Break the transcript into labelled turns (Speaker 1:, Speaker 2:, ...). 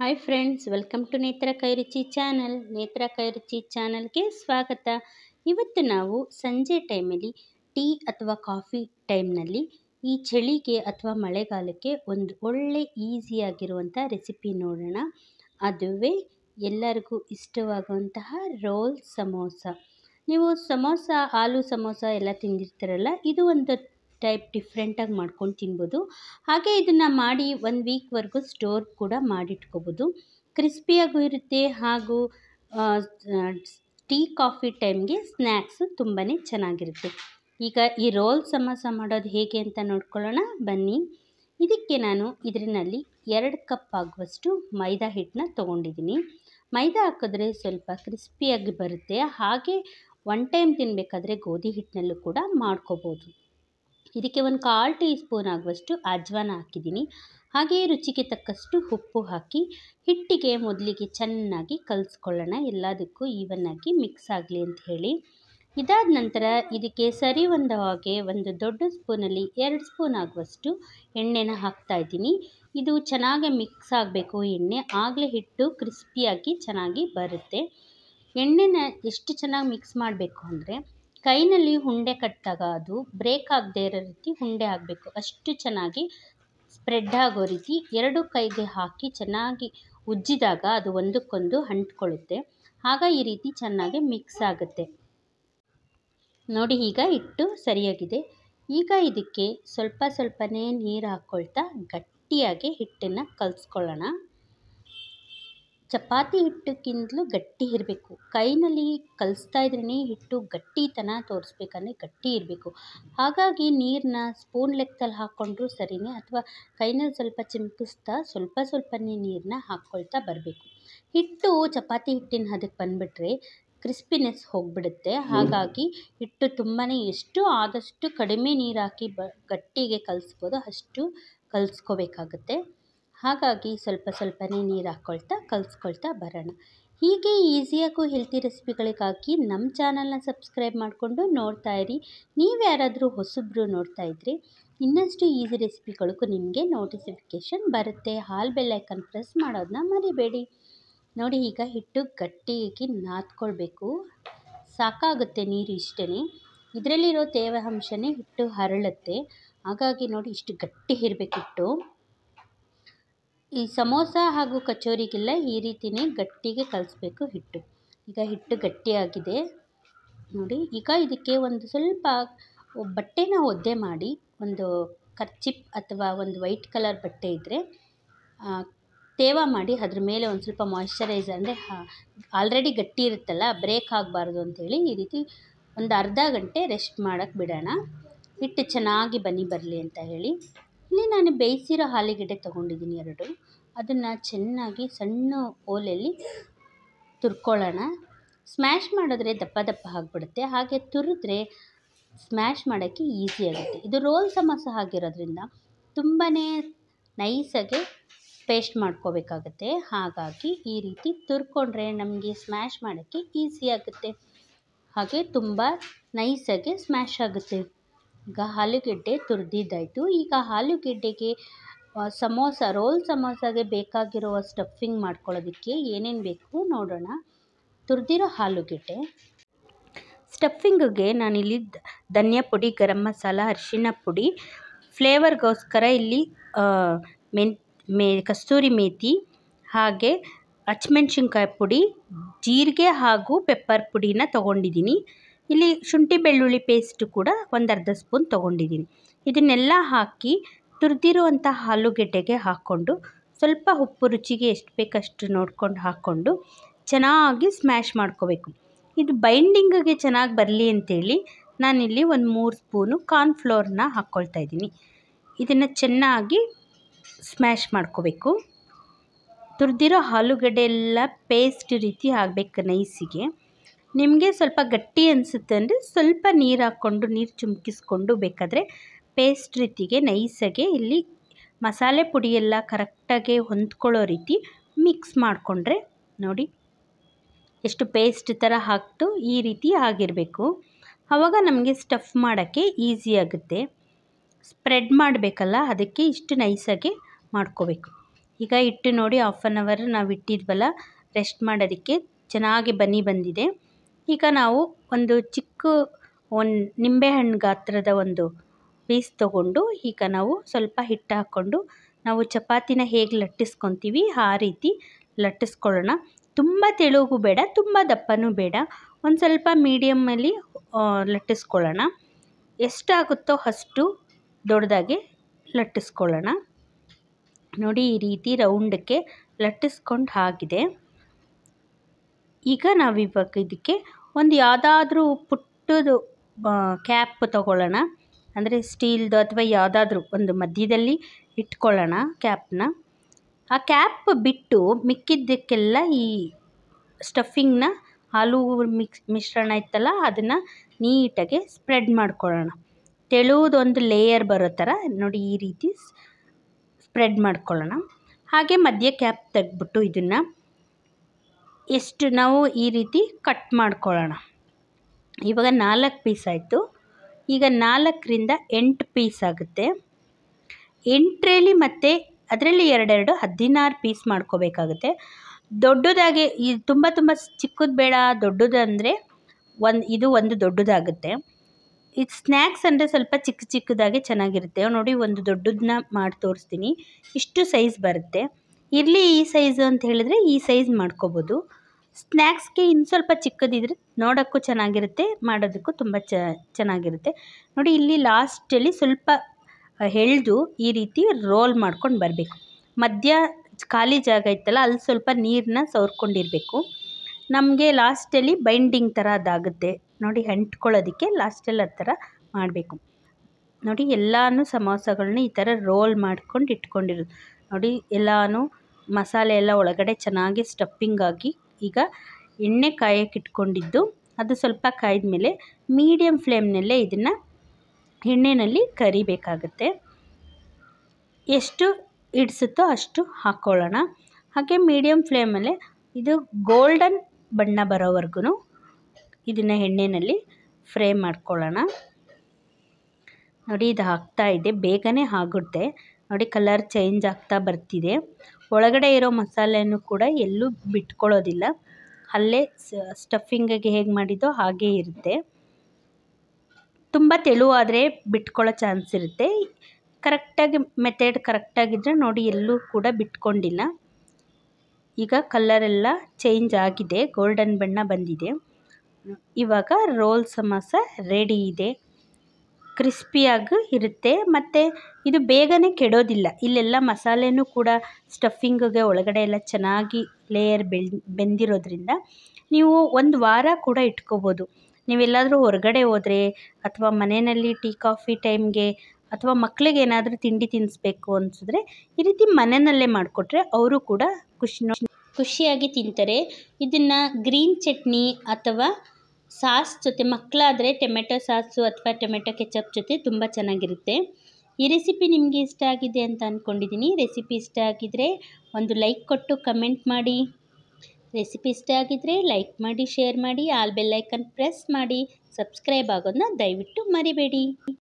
Speaker 1: hi friends welcome to ನೇತ್ರ ಕೈರುಚಿ channel ನೇತ್ರ ಕೈರುಚಿ ಚಾನಲ್ಗೆ ಸ್ವಾಗತ ಇವತ್ತು ನಾವು ಸಂಜೆ ಟೈಮಲ್ಲಿ ಟೀ ಅಥವಾ ಕಾಫಿ ಟೈಮ್ನಲ್ಲಿ ಈ ಚಳಿಗೆ ಅಥವಾ ಮಳೆಗಾಲಕ್ಕೆ ಒಂದು ಒಳ್ಳೆ ಈಸಿಯಾಗಿರುವಂಥ ರೆಸಿಪಿ ನೋಡೋಣ ಅದುವೇ ಎಲ್ಲರಿಗೂ ಇಷ್ಟವಾಗುವಂತಹ ರೋಲ್ ಸಮೋಸ ನೀವು ಸಮೋಸ ಆಲೂ ಸಮೋಸ ಎಲ್ಲ ತಿಂದಿರ್ತೀರಲ್ಲ ಇದು ಒಂದು ಟೈಪ್ ಡಿಫ್ರೆಂಟಾಗಿ ಮಾಡ್ಕೊಂಡು ತಿನ್ಬೋದು ಹಾಗೆ ಇದನ್ನು ಮಾಡಿ ಒಂದು ವೀಕ್ವರೆಗೂ ಸ್ಟೋರ್ ಕೂಡ ಮಾಡಿಟ್ಕೋಬೋದು ಕ್ರಿಸ್ಪಿಯಾಗೂ ಇರುತ್ತೆ ಹಾಗೂ ಟೀ ಕಾಫಿ ಟೈಮ್ಗೆ ಸ್ನ್ಯಾಕ್ಸು ತುಂಬಾ ಚೆನ್ನಾಗಿರುತ್ತೆ ಈಗ ಈ ರೋಲ್ ಸಮೋಸ ಮಾಡೋದು ಹೇಗೆ ಅಂತ ನೋಡ್ಕೊಳ್ಳೋಣ ಬನ್ನಿ ಇದಕ್ಕೆ ನಾನು ಇದರಲ್ಲಿ ಎರಡು ಕಪ್ ಆಗುವಷ್ಟು ಮೈದಾ ಹಿಟ್ಟನ್ನ ತೊಗೊಂಡಿದ್ದೀನಿ ಮೈದಾ ಹಾಕಿದ್ರೆ ಸ್ವಲ್ಪ ಕ್ರಿಸ್ಪಿಯಾಗಿ ಬರುತ್ತೆ ಹಾಗೆ ಒನ್ ಟೈಮ್ ತಿನ್ನಬೇಕಾದ್ರೆ ಗೋಧಿ ಹಿಟ್ಟಿನಲ್ಲೂ ಕೂಡ ಮಾಡ್ಕೋಬೋದು ಇದಕ್ಕೆ ಒಂದು ಕಾಲು ಟೀ ಸ್ಪೂನ್ ಆಗುವಷ್ಟು ಅಜ್ವಾನ ಹಾಕಿದ್ದೀನಿ ಹಾಗೆಯೇ ರುಚಿಗೆ ತಕ್ಕಷ್ಟು ಉಪ್ಪು ಹಾಕಿ ಹಿಟ್ಟಿಗೆ ಮೊದಲಿಗೆ ಚೆನ್ನಾಗಿ ಕಲಿಸ್ಕೊಳ್ಳೋಣ ಎಲ್ಲದಕ್ಕೂ ಈವನ್ನಾಗಿ ಮಿಕ್ಸ್ ಆಗಲಿ ಅಂತ ಹೇಳಿ ಇದಾದ ನಂತರ ಇದಕ್ಕೆ ಸರಿ ಒಂದು ಹಾಗೆ ಒಂದು ದೊಡ್ಡ ಸ್ಪೂನಲ್ಲಿ ಎರಡು ಸ್ಪೂನ್ ಆಗುವಷ್ಟು ಎಣ್ಣೆನ ಹಾಕ್ತಾ ಇದ್ದೀನಿ ಇದು ಚೆನ್ನಾಗಿ ಮಿಕ್ಸ್ ಆಗಬೇಕು ಎಣ್ಣೆ ಆಗಲೇ ಹಿಟ್ಟು ಕ್ರಿಸ್ಪಿಯಾಗಿ ಚೆನ್ನಾಗಿ ಬರುತ್ತೆ ಎಣ್ಣೆನ ಎಷ್ಟು ಚೆನ್ನಾಗಿ ಮಿಕ್ಸ್ ಮಾಡಬೇಕು ಅಂದರೆ ಕೈನಲ್ಲಿ ಉಂಡೆ ಕಟ್ಟಿದಾಗ ಅದು ಬ್ರೇಕ್ ಆಗದೇ ಇರೋ ರೀತಿ ಉಂಡೆ ಆಗಬೇಕು ಅಷ್ಟು ಚೆನ್ನಾಗಿ ಸ್ಪ್ರೆಡ್ ಆಗೋ ರೀತಿ ಎರಡು ಕೈಗೆ ಹಾಕಿ ಚೆನ್ನಾಗಿ ಉಜ್ಜಿದಾಗ ಅದು ಒಂದಕ್ಕೊಂದು ಅಂಟ್ಕೊಳ್ಳುತ್ತೆ ಆಗ ಈ ರೀತಿ ಚೆನ್ನಾಗಿ ಮಿಕ್ಸ್ ಆಗುತ್ತೆ ನೋಡಿ ಈಗ ಹಿಟ್ಟು ಸರಿಯಾಗಿದೆ ಈಗ ಇದಕ್ಕೆ ಸ್ವಲ್ಪ ಸ್ವಲ್ಪನೇ ನೀರು ಹಾಕ್ಕೊಳ್ತಾ ಗಟ್ಟಿಯಾಗಿ ಹಿಟ್ಟನ್ನು ಕಲಸ್ಕೊಳ್ಳೋಣ ಚಪಾತಿ ಹಿಟ್ಟಕ್ಕಿಂತಲೂ ಗಟ್ಟಿ ಇರಬೇಕು ಕೈನಲ್ಲಿ ಕಲಿಸ್ತಾ ಇದ್ರೇ ಹಿಟ್ಟು ಗಟ್ಟಿತನ ತೋರಿಸ್ಬೇಕಂದ್ರೆ ಗಟ್ಟಿ ಇರಬೇಕು ಹಾಗಾಗಿ ನೀರನ್ನ ಸ್ಪೂನ್ ಲೆಕ್ಕದಲ್ಲಿ ಹಾಕ್ಕೊಂಡ್ರು ಸರಿಯೇ ಅಥವಾ ಕೈನಲ್ಲಿ ಸ್ವಲ್ಪ ಚಿಮುಕಿಸ್ತಾ ಸ್ವಲ್ಪ ಸ್ವಲ್ಪನೇ ನೀರನ್ನ ಹಾಕ್ಕೊಳ್ತಾ ಬರಬೇಕು ಹಿಟ್ಟು ಚಪಾತಿ ಹಿಟ್ಟಿನ ಹದಕ್ಕೆ ಬಂದುಬಿಟ್ರೆ ಕ್ರಿಸ್ಪಿನೆಸ್ ಹೋಗ್ಬಿಡುತ್ತೆ ಹಾಗಾಗಿ ಹಿಟ್ಟು ತುಂಬಾ ಎಷ್ಟು ಆದಷ್ಟು ಕಡಿಮೆ ನೀರು ಹಾಕಿ ಬ ಗಟ್ಟಿಗೆ ಕಲಿಸ್ಬೋದು ಅಷ್ಟು ಕಲಿಸ್ಕೋಬೇಕಾಗುತ್ತೆ ಹಾಗಾಗಿ ಸ್ವಲ್ಪ ಸ್ವಲ್ಪನೇ ನೀರು ಹಾಕ್ಕೊಳ್ತಾ ಕಲಿಸ್ಕೊಳ್ತಾ ಬರೋಣ ಹೀಗೆ ಈಸಿಯಾಗೂ ಹೆಲ್ತಿ ರೆಸಿಪಿಗಳಿಗಾಗಿ ನಮ್ಮ ಚಾನಲ್ನ ಸಬ್ಸ್ಕ್ರೈಬ್ ಮಾಡಿಕೊಂಡು ನೋಡ್ತಾ ಇರಿ ನೀವು ಯಾರಾದರೂ ಹೊಸಬ್ರು ನೋಡ್ತಾ ಇದ್ದರೆ ಇನ್ನಷ್ಟು ಈಸಿ ರೆಸಿಪಿಗಳಿಗೂ ನಿಮಗೆ ನೋಟಿಫಿಕೇಷನ್ ಬರುತ್ತೆ ಹಾಲು ಬೆಲ್ಲೈಕನ್ ಪ್ರೆಸ್ ಮಾಡೋದನ್ನ ಮರಿಬೇಡಿ ನೋಡಿ ಈಗ ಹಿಟ್ಟು ಗಟ್ಟಿಯಾಗಿ ನಾದ್ಕೊಳ್ಬೇಕು ಸಾಕಾಗುತ್ತೆ ನೀರು ಇಷ್ಟೇ ಇದರಲ್ಲಿರೋ ತೇವಾಂಶನೇ ಹಿಟ್ಟು ಹರಳುತ್ತೆ ಹಾಗಾಗಿ ನೋಡಿ ಇಷ್ಟು ಗಟ್ಟಿ ಇರಬೇಕು ಹಿಟ್ಟು ಈ ಸಮೋಸ ಹಾಗೂ ಕಚೋರಿಗೆಲ್ಲ ಈ ರೀತಿಯೇ ಗಟ್ಟಿಗೆ ಕಲಿಸ್ಬೇಕು ಹಿಟ್ಟು ಈಗ ಹಿಟ್ಟು ಗಟ್ಟಿಯಾಗಿದೆ ನೋಡಿ ಈಗ ಇದಕ್ಕೆ ಒಂದು ಸ್ವಲ್ಪ ಬಟ್ಟೆನ ಒದ್ದೆ ಮಾಡಿ ಒಂದು ಕರ್ಚಿಪ್ ಅಥವಾ ಒಂದು ವೈಟ್ ಕಲರ್ ಬಟ್ಟೆ ಇದ್ದರೆ ತೇವ ಮಾಡಿ ಅದ್ರ ಮೇಲೆ ಒಂದು ಸ್ವಲ್ಪ ಮಾಯ್ಶ್ಚರೈಸರ್ ಅಂದರೆ ಆಲ್ರೆಡಿ ಗಟ್ಟಿ ಇರುತ್ತಲ್ಲ ಬ್ರೇಕ್ ಆಗಬಾರ್ದು ಅಂಥೇಳಿ ಈ ರೀತಿ ಒಂದು ಅರ್ಧ ಗಂಟೆ ರೆಸ್ಟ್ ಮಾಡೋಕ್ಕೆ ಬಿಡೋಣ ಹಿಟ್ಟು ಚೆನ್ನಾಗಿ ಬನ್ನಿ ಬರಲಿ ಅಂತ ಹೇಳಿ ಇಲ್ಲಿ ನಾನು ಬೇಯಿಸಿರೋ ಆಲೂಗೆಡ್ಡೆ ತೊಗೊಂಡಿದ್ದೀನಿ ಎರಡು ಅದನ್ನು ಚೆನ್ನಾಗಿ ಸಣ್ಣ ಓಲೆಯಲ್ಲಿ ತುರ್ಕೊಳ್ಳೋಣ ಸ್ಮ್ಯಾಶ್ ಮಾಡಿದ್ರೆ ದಪ್ಪ ದಪ್ಪ ಆಗಿಬಿಡುತ್ತೆ ಹಾಗೆ ತುರಿದ್ರೆ ಸ್ಮ್ಯಾಶ್ ಮಾಡೋಕ್ಕೆ ಈಸಿ ಆಗುತ್ತೆ ಇದು ರೋಲ್ ಸಮೋಸ ಆಗಿರೋದ್ರಿಂದ ತುಂಬಾ ನೈಸಾಗೆ ಪೇಸ್ಟ್ ಮಾಡ್ಕೋಬೇಕಾಗತ್ತೆ ಹಾಗಾಗಿ ಈ ರೀತಿ ತುರ್ಕೊಂಡ್ರೆ ನಮಗೆ ಸ್ಮ್ಯಾಶ್ ಮಾಡೋಕ್ಕೆ ಈಸಿ ಆಗುತ್ತೆ ಹಾಗೆ ತುಂಬ ನೈಸಾಗೆ ಸ್ಮ್ಯಾಶ್ ಆಗುತ್ತೆ ಈಗ ಆಲೂಗೆಡ್ಡೆ ತುರಿದಿದ್ದಾಯ್ತು ಈಗ ಆಲೂಗೆಡ್ಡೆಗೆ ಸಮೋಸ ರೋಲ್ ಸಮೋಸಗೆ ಬೇಕಾಗಿರುವ ಸ್ಟಫಿಂಗ್ ಮಾಡ್ಕೊಳ್ಳೋದಕ್ಕೆ ಏನೇನು ಬೇಕು ನೋಡೋಣ ತುರಿದಿರೋ ಆಲೂಗೆಡ್ಡೆ ಸ್ಟಫಿಂಗಿಗೆ ನಾನಿಲ್ಲಿ ಧನಿಯಾ ಪುಡಿ ಗರಂ ಮಸಾಲ ಅರಿಶಿನ ಪುಡಿ ಫ್ಲೇವರ್ಗೋಸ್ಕರ ಇಲ್ಲಿ ಮೆನ್ ಮೇ ಕಸ್ತೂರಿ ಮೇಥಿ ಹಾಗೆ ಹಚ್ಚಮೆಣ್ಸಿನ್ಕಾಯಿ ಪುಡಿ ಜೀರಿಗೆ ಹಾಗೂ ಪೆಪ್ಪರ್ ಪುಡಿನ ತೊಗೊಂಡಿದ್ದೀನಿ ಇಲ್ಲಿ ಶುಂಠಿ ಬೆಳ್ಳುಳ್ಳಿ ಪೇಸ್ಟ್ ಕೂಡ ಒಂದು ಅರ್ಧ ಸ್ಪೂನ್ ತೊಗೊಂಡಿದ್ದೀನಿ ಇದನ್ನೆಲ್ಲ ಹಾಕಿ ತುರಿದಿರುವಂಥ ಆಲೂಗೆಡ್ಡೆಗೆ ಹಾಕ್ಕೊಂಡು ಸ್ವಲ್ಪ ಉಪ್ಪು ರುಚಿಗೆ ಎಷ್ಟು ಬೇಕಷ್ಟು ನೋಡ್ಕೊಂಡು ಹಾಕ್ಕೊಂಡು ಚೆನ್ನಾಗಿ ಸ್ಮ್ಯಾಶ್ ಮಾಡ್ಕೋಬೇಕು ಇದು ಬೈಂಡಿಂಗಿಗೆ ಚೆನ್ನಾಗಿ ಬರಲಿ ಅಂತೇಳಿ ನಾನಿಲ್ಲಿ ಒಂದು ಮೂರು ಸ್ಪೂನು ಕಾರ್ನ್ಫ್ಲೋರ್ನ ಹಾಕ್ಕೊಳ್ತಾ ಇದ್ದೀನಿ ಇದನ್ನು ಚೆನ್ನಾಗಿ ಸ್ಮ್ಯಾಶ್ ಮಾಡ್ಕೋಬೇಕು ತುರಿದಿರೋ ಆಲೂಗಡ್ಡೆ ಎಲ್ಲ ಪೇಸ್ಟ್ ರೀತಿ ಆಗಬೇಕು ನೈಸಿಗೆ ನಿಮಗೆ ಸ್ವಲ್ಪ ಗಟ್ಟಿ ಅನಿಸುತ್ತೆ ಅಂದರೆ ಸ್ವಲ್ಪ ನೀರು ಹಾಕ್ಕೊಂಡು ನೀರು ಚುಮುಕಿಸ್ಕೊಂಡು ಬೇಕಾದರೆ ಪೇಸ್ಟ್ ರೀತಿಗೆ ನೈಸಾಗೆ ಇಲ್ಲಿ ಮಸಾಲೆ ಪುಡಿ ಎಲ್ಲ ಕರೆಕ್ಟಾಗಿ ಹೊಂದ್ಕೊಳ್ಳೋ ರೀತಿ ಮಿಕ್ಸ್ ಮಾಡಿಕೊಂಡ್ರೆ ನೋಡಿ ಎಷ್ಟು ಪೇಸ್ಟ್ ಥರ ಹಾಕ್ತು ಈ ರೀತಿ ಆಗಿರಬೇಕು ಆವಾಗ ನಮಗೆ ಸ್ಟಫ್ ಮಾಡೋಕ್ಕೆ ಈಸಿ ಆಗುತ್ತೆ ಸ್ಪ್ರೆಡ್ ಮಾಡಬೇಕಲ್ಲ ಅದಕ್ಕೆ ಇಷ್ಟು ನೈಸಾಗೆ ಮಾಡ್ಕೋಬೇಕು ಈಗ ಇಟ್ಟು ನೋಡಿ ಹಾಫ್ ಆನ್ ಅವರ್ ನಾವು ಇಟ್ಟಿದ್ವಲ್ಲ ರೆಸ್ಟ್ ಮಾಡೋದಕ್ಕೆ ಚೆನ್ನಾಗಿ ಬನ್ನಿ ಬಂದಿದೆ ಈಗ ನಾವು ಒಂದು ಚಿಕ್ಕ ಒಂದು ನಿಂಬೆಹಣ್ಣು ಗಾತ್ರದ ಒಂದು ಪೀಸ್ ತಗೊಂಡು ಈಗ ನಾವು ಸ್ವಲ್ಪ ಹಿಟ್ಟು ಹಾಕ್ಕೊಂಡು ನಾವು ಚಪಾತಿನ ಹೇಗೆ ಲಟ್ಟಿಸ್ಕೊತೀವಿ ಆ ರೀತಿ ಲಟ್ಟಿಸ್ಕೊಳ್ಳೋಣ ತುಂಬ ತೆಳುಗೂ ಬೇಡ ತುಂಬ ದಪ್ಪನೂ ಬೇಡ ಒಂದು ಸ್ವಲ್ಪ ಮೀಡಿಯಮ್ಮಲ್ಲಿ ಲಟ್ಟಿಸ್ಕೊಳ್ಳೋಣ ಎಷ್ಟಾಗುತ್ತೋ ಅಷ್ಟು ದೊಡ್ಡದಾಗಿ ಲಟ್ಟಿಸ್ಕೊಳ್ಳೋಣ ನೋಡಿ ಈ ರೀತಿ ರೌಂಡಕ್ಕೆ ಲಟ್ಟಿಸ್ಕೊಂಡು ಆಗಿದೆ ಈಗ ನಾವಿವಾಗ ಇದಕ್ಕೆ ಒಂದು ಯಾವುದಾದ್ರೂ ಪುಟ್ಟದು ಕ್ಯಾಪ್ ತಗೊಳ್ಳೋಣ ಅಂದರೆ ಸ್ಟೀಲ್ದು ಅಥವಾ ಯಾವುದಾದ್ರೂ ಒಂದು ಮಧ್ಯದಲ್ಲಿ ಇಟ್ಕೊಳ್ಳೋಣ ಕ್ಯಾಪನ್ನ ಆ ಕ್ಯಾಪ್ ಬಿಟ್ಟು ಮಿಕ್ಕಿದ್ದಕ್ಕೆಲ್ಲ ಈ ಸ್ಟಫಿಂಗ್ನ ಹಾಲು ಮಿಕ್ಸ್ ಮಿಶ್ರಣ ಇತ್ತಲ್ಲ ಅದನ್ನು ನೀಟಾಗಿ ಸ್ಪ್ರೆಡ್ ಮಾಡ್ಕೊಳ್ಳೋಣ ತೆಳುವುದೊಂದು ಲೇಯರ್ ಬರೋ ಥರ ನೋಡಿ ಈ ರೀತಿ ಸ್ಪ್ರೆಡ್ ಮಾಡ್ಕೊಳ್ಳೋಣ ಹಾಗೆ ಮಧ್ಯ ಕ್ಯಾಪ್ ತೆಗೆದ್ಬಿಟ್ಟು ಇದನ್ನು ಎಷ್ಟು ನಾವು ಈ ರೀತಿ ಕಟ್ ಮಾಡ್ಕೊಳ್ಳೋಣ ಇವಾಗ ನಾಲ್ಕು ಪೀಸ್ ಆಯಿತು ಈಗ ನಾಲ್ಕರಿಂದ ಎಂಟು ಪೀಸ್ ಆಗುತ್ತೆ ಎಂಟರಲ್ಲಿ ಮತ್ತು ಅದರಲ್ಲಿ ಎರಡೆರಡು ಹದಿನಾರು ಪೀಸ್ ಮಾಡ್ಕೋಬೇಕಾಗುತ್ತೆ ದೊಡ್ಡದಾಗಿ ಈ ತುಂಬ ತುಂಬ ಚಿಕ್ಕದು ಬೇಡ ದೊಡ್ಡದಂದರೆ ಒಂದು ಇದು ಒಂದು ದೊಡ್ಡದಾಗುತ್ತೆ ಇದು ಸ್ನ್ಯಾಕ್ಸ್ ಅಂದರೆ ಸ್ವಲ್ಪ ಚಿಕ್ಕ ಚಿಕ್ಕದಾಗಿ ಚೆನ್ನಾಗಿರುತ್ತೆ ನೋಡಿ ಒಂದು ದೊಡ್ಡದನ್ನ ಮಾಡಿ ತೋರಿಸ್ತೀನಿ ಇಷ್ಟು ಸೈಜ್ ಬರುತ್ತೆ ಇರಲಿ ಈ ಸೈಜು ಅಂತ ಹೇಳಿದ್ರೆ ಈ ಸೈಜ್ ಮಾಡ್ಕೋಬೋದು ಸ್ನ್ಯಾಕ್ಸ್ಗೆ ಇನ್ನು ಸ್ವಲ್ಪ ಚಿಕ್ಕದಿದ್ರೆ ನೋಡೋಕ್ಕೂ ಚೆನ್ನಾಗಿರುತ್ತೆ ಮಾಡೋದಕ್ಕೂ ತುಂಬ ಚ ಚೆನ್ನಾಗಿರುತ್ತೆ ನೋಡಿ ಇಲ್ಲಿ ಲಾಸ್ಟಲ್ಲಿ ಸ್ವಲ್ಪ ಎಳೆದು ಈ ರೀತಿ ರೋಲ್ ಮಾಡ್ಕೊಂಡು ಬರಬೇಕು ಮಧ್ಯ ಖಾಲಿ ಜಾಗ ಇತ್ತಲ್ಲ ಅಲ್ಲಿ ಸ್ವಲ್ಪ ನೀರನ್ನ ಸವರ್ಕೊಂಡಿರಬೇಕು ನಮಗೆ ಲಾಸ್ಟಲ್ಲಿ ಬೈಂಡಿಂಗ್ ಥರ ಅದಾಗುತ್ತೆ ನೋಡಿ ಅಂಟ್ಕೊಳ್ಳೋದಕ್ಕೆ ಲಾಸ್ಟಲ್ಲಿ ಆ ಥರ ಮಾಡಬೇಕು ನೋಡಿ ಎಲ್ಲಾನು ಸಮೋಸಗಳನ್ನ ಈ ಥರ ರೋಲ್ ಮಾಡ್ಕೊಂಡು ಇಟ್ಕೊಂಡಿರೋದು ನೋಡಿ ಎಲ್ಲಾನು ಮಸಾಲೆ ಎಲ್ಲ ಒಳಗಡೆ ಚೆನ್ನಾಗಿ ಸ್ಟಫಿಂಗ್ ಆಗಿ ಈಗ ಎಣ್ಣೆ ಇಟ್ಕೊಂಡಿದ್ದು ಅದು ಸ್ವಲ್ಪ ಕಾಯ್ದ ಮೇಲೆ ಮೀಡಿಯಮ್ ಫ್ಲೇಮ್ನಲ್ಲೇ ಇದನ್ನು ಎಣ್ಣೆಯಲ್ಲಿ ಕರಿಬೇಕಾಗತ್ತೆ ಎಷ್ಟು ಹಿಡಿಸುತ್ತೋ ಅಷ್ಟು ಹಾಕ್ಕೊಳ್ಳೋಣ ಹಾಗೆ ಮೀಡಿಯಮ್ ಫ್ಲೇಮಲ್ಲೇ ಇದು ಗೋಲ್ಡನ್ ಬಣ್ಣ ಬರೋವರೆಗೂ ಇದನ್ನು ಎಣ್ಣೆಯಲ್ಲಿ ಫ್ರೈ ಮಾಡ್ಕೊಳ್ಳೋಣ ನೋಡಿ ಇದು ಆಗ್ತಾ ಇದೆ ಬೇಗನೆ ಆಗುತ್ತೆ ನೋಡಿ ಕಲರ್ ಚೇಂಜ್ ಆಗ್ತಾ ಬರ್ತಿದೆ ಒಳಗಡೆ ಇರೋ ಮಸಾಲೆಯನ್ನು ಕೂಡ ಎಲ್ಲೂ ಬಿಟ್ಕೊಳ್ಳೋದಿಲ್ಲ ಅಲ್ಲೇ ಸ್ಟಫಿಂಗಿಗೆ ಹೇಗೆ ಮಾಡಿದ್ದೋ ಹಾಗೇ ಇರುತ್ತೆ ತುಂಬ ತೆಳುವಾದರೆ ಬಿಟ್ಕೊಳ್ಳೋ ಚಾನ್ಸ್ ಇರುತ್ತೆ ಕರೆಕ್ಟಾಗಿ ಮೆಥಡ್ ಕರೆಕ್ಟಾಗಿದ್ದರೆ ನೋಡಿ ಎಲ್ಲೂ ಕೂಡ ಬಿಟ್ಕೊಂಡಿಲ್ಲ ಈಗ ಕಲ್ಲರೆಲ್ಲ ಚೇಂಜ್ ಆಗಿದೆ ಗೋಲ್ಡನ್ ಬಣ್ಣ ಬಂದಿದೆ ಇವಾಗ ರೋಲ್ ಸಮೋಸ ರೆಡಿ ಇದೆ ಕ್ರಿಸ್ಪಿಯಾಗಿ ಇರುತ್ತೆ ಮತ್ತು ಇದು ಬೇಗನೆ ಕೆಡೋದಿಲ್ಲ ಇಲ್ಲೆಲ್ಲ ಮಸಾಲೆನೂ ಕೂಡ ಸ್ಟಫಿಂಗ್ಗೆ ಒಳಗಡೆ ಎಲ್ಲ ಚೆನ್ನಾಗಿ ಲೇಯರ್ ಬೆಳ್ ಬೆಂದಿರೋದ್ರಿಂದ ನೀವು ಒಂದು ವಾರ ಕೂಡ ಇಟ್ಕೋಬೋದು ನೀವೆಲ್ಲಾದರೂ ಹೊರಗಡೆ ಹೋದರೆ ಅಥವಾ ಮನೆಯಲ್ಲಿ ಟೀ ಕಾಫಿ ಟೈಮ್ಗೆ ಅಥವಾ ಮಕ್ಕಳಿಗೆ ಏನಾದರೂ ತಿಂಡಿ ತಿನ್ನಿಸ್ಬೇಕು ಅನಿಸಿದ್ರೆ ಈ ರೀತಿ ಮನೆಯಲ್ಲೇ ಮಾಡಿಕೊಟ್ರೆ ಅವರು ಕೂಡ ಖುಷಿ ಖುಷಿಯಾಗಿ ತಿಂತಾರೆ ಇದನ್ನು ಗ್ರೀನ್ ಚಟ್ನಿ ಅಥವಾ ಸಾಸ್ ಜೊತೆ ಮಕ್ಕಳಾದರೆ ಟೊಮೆಟೊ ಸಾಸು ಅಥವಾ ಟೊಮೆಟೊ ಕೆಚಪ್ ಜೊತೆ ತುಂಬ ಚೆನ್ನಾಗಿರುತ್ತೆ ಈ ರೆಸಿಪಿ ನಿಮಗೆ ಇಷ್ಟ ಆಗಿದೆ ಅಂತ ಅಂದ್ಕೊಂಡಿದ್ದೀನಿ ರೆಸಿಪಿ ಇಷ್ಟ ಆಗಿದ್ದರೆ ಒಂದು ಲೈಕ್ ಕೊಟ್ಟು ಕಮೆಂಟ್ ಮಾಡಿ ರೆಸಿಪಿ ಇಷ್ಟ ಆಗಿದ್ದರೆ ಲೈಕ್ ಮಾಡಿ ಶೇರ್ ಮಾಡಿ ಆಲ್ ಬೆಲ್ಲೈಕನ್ ಪ್ರೆಸ್ ಮಾಡಿ ಸಬ್ಸ್ಕ್ರೈಬ್ ಆಗೋದನ್ನ ದಯವಿಟ್ಟು ಮರಿಬೇಡಿ